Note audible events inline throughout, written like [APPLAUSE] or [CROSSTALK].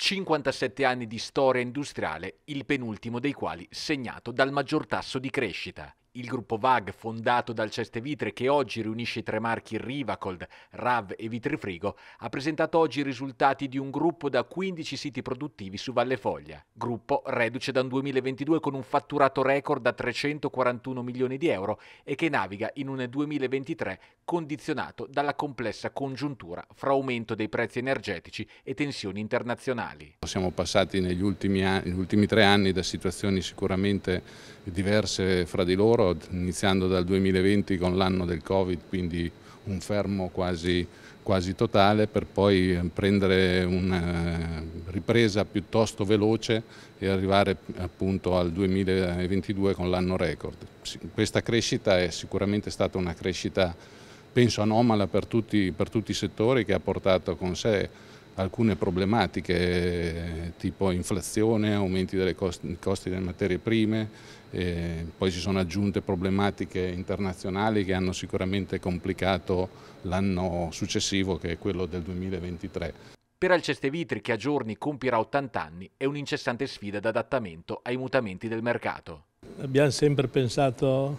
57 anni di storia industriale, il penultimo dei quali segnato dal maggior tasso di crescita. Il gruppo VAG, fondato dal Ceste Vitre, che oggi riunisce i tre marchi Rivacold, RAV e Vitrifrigo, ha presentato oggi i risultati di un gruppo da 15 siti produttivi su Valle Foglia. Gruppo reduce da un 2022 con un fatturato record da 341 milioni di euro e che naviga in un 2023 condizionato dalla complessa congiuntura fra aumento dei prezzi energetici e tensioni internazionali. Siamo passati negli ultimi, anni, negli ultimi tre anni da situazioni sicuramente diverse fra di loro iniziando dal 2020 con l'anno del Covid, quindi un fermo quasi, quasi totale per poi eh, prendere una eh, ripresa piuttosto veloce e arrivare appunto al 2022 con l'anno record. Questa crescita è sicuramente stata una crescita penso anomala per tutti, per tutti i settori che ha portato con sé alcune problematiche tipo inflazione, aumenti dei costi delle materie prime, poi si sono aggiunte problematiche internazionali che hanno sicuramente complicato l'anno successivo che è quello del 2023. Per Alcestevitri, che a giorni compirà 80 anni, è un'incessante sfida d'adattamento ai mutamenti del mercato. Abbiamo sempre pensato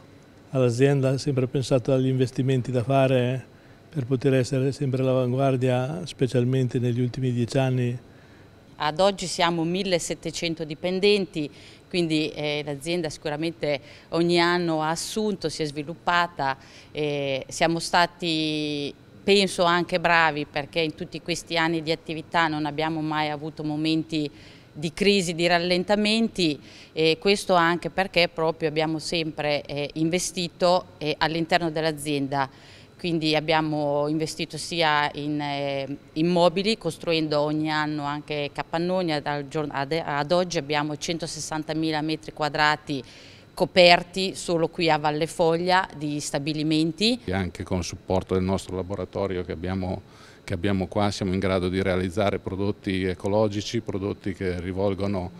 all'azienda, sempre pensato agli investimenti da fare per poter essere sempre all'avanguardia, specialmente negli ultimi dieci anni. Ad oggi siamo 1700 dipendenti, quindi eh, l'azienda sicuramente ogni anno ha assunto, si è sviluppata, eh, siamo stati penso anche bravi perché in tutti questi anni di attività non abbiamo mai avuto momenti di crisi, di rallentamenti e questo anche perché proprio abbiamo sempre eh, investito eh, all'interno dell'azienda quindi abbiamo investito sia in eh, immobili, costruendo ogni anno anche capannoni, ad, ad oggi abbiamo 160.000 metri quadrati coperti solo qui a Valle Foglia di stabilimenti. E anche con supporto del nostro laboratorio che abbiamo, che abbiamo qua siamo in grado di realizzare prodotti ecologici, prodotti che rivolgono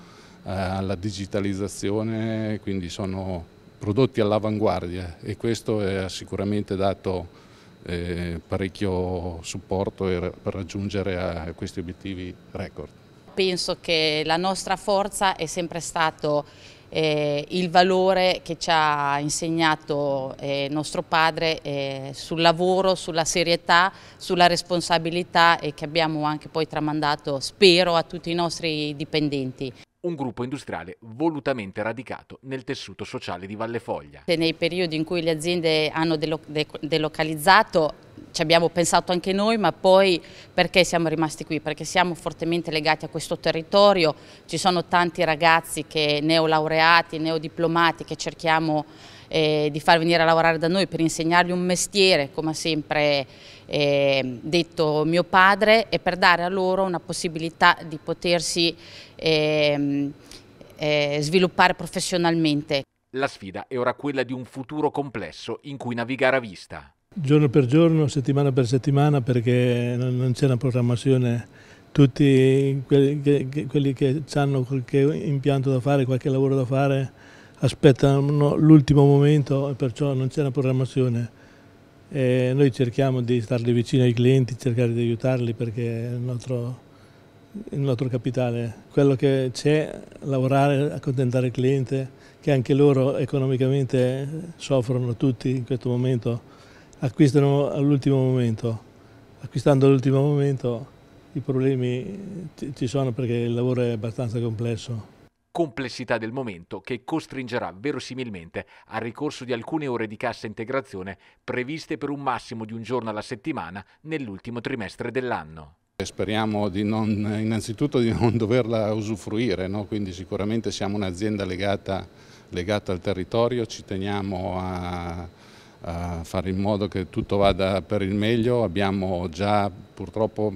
eh, alla digitalizzazione, quindi sono prodotti all'avanguardia e questo è sicuramente dato eh, parecchio supporto per raggiungere eh, questi obiettivi record. Penso che la nostra forza è sempre stato eh, il valore che ci ha insegnato eh, nostro padre eh, sul lavoro, sulla serietà, sulla responsabilità e che abbiamo anche poi tramandato, spero, a tutti i nostri dipendenti un gruppo industriale volutamente radicato nel tessuto sociale di Valle Foglia. Nei periodi in cui le aziende hanno delocalizzato ci abbiamo pensato anche noi, ma poi perché siamo rimasti qui? Perché siamo fortemente legati a questo territorio, ci sono tanti ragazzi che neolaureati, neodiplomati che cerchiamo eh, di far venire a lavorare da noi per insegnargli un mestiere, come ha sempre eh, detto mio padre, e per dare a loro una possibilità di potersi ehm, eh, sviluppare professionalmente. La sfida è ora quella di un futuro complesso in cui navigare a vista. Giorno per giorno, settimana per settimana, perché non c'è una programmazione tutti quelli che, che, quelli che hanno qualche impianto da fare, qualche lavoro da fare aspettano l'ultimo momento e perciò non c'è una programmazione. E noi cerchiamo di starli vicino ai clienti, cercare di aiutarli perché è il nostro, il nostro capitale. Quello che c'è, è lavorare, accontentare il cliente, che anche loro economicamente soffrono tutti in questo momento, acquistano all'ultimo momento. Acquistando all'ultimo momento i problemi ci sono perché il lavoro è abbastanza complesso complessità del momento che costringerà verosimilmente al ricorso di alcune ore di cassa integrazione previste per un massimo di un giorno alla settimana nell'ultimo trimestre dell'anno. Eh, speriamo di non, innanzitutto di non [LAUGHS] doverla usufruire, no? quindi sicuramente siamo un'azienda legata, legata, al territorio, ci teniamo a, a, fare in modo che tutto vada per il meglio, abbiamo già purtroppo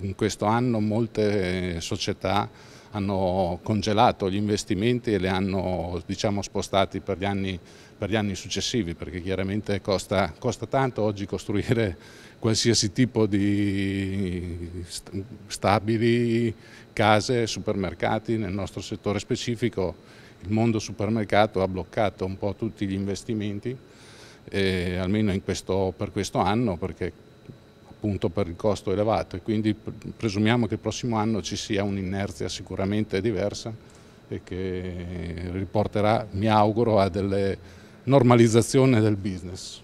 in questo anno molte eh, società hanno congelato gli investimenti e li hanno diciamo, spostati per gli, anni, per gli, anni, successivi perché chiaramente costa, costa tanto oggi costruire qualsiasi tipo di stabili, case, supermercati nel nostro settore specifico. Il mondo supermercato ha bloccato un po' tutti gli investimenti, eh, almeno questo, per questo anno, perché appunto per il costo elevato e quindi presumiamo che il prossimo anno ci sia un'inerzia sicuramente diversa e che riporterà, mi auguro, a delle normalizzazioni del business.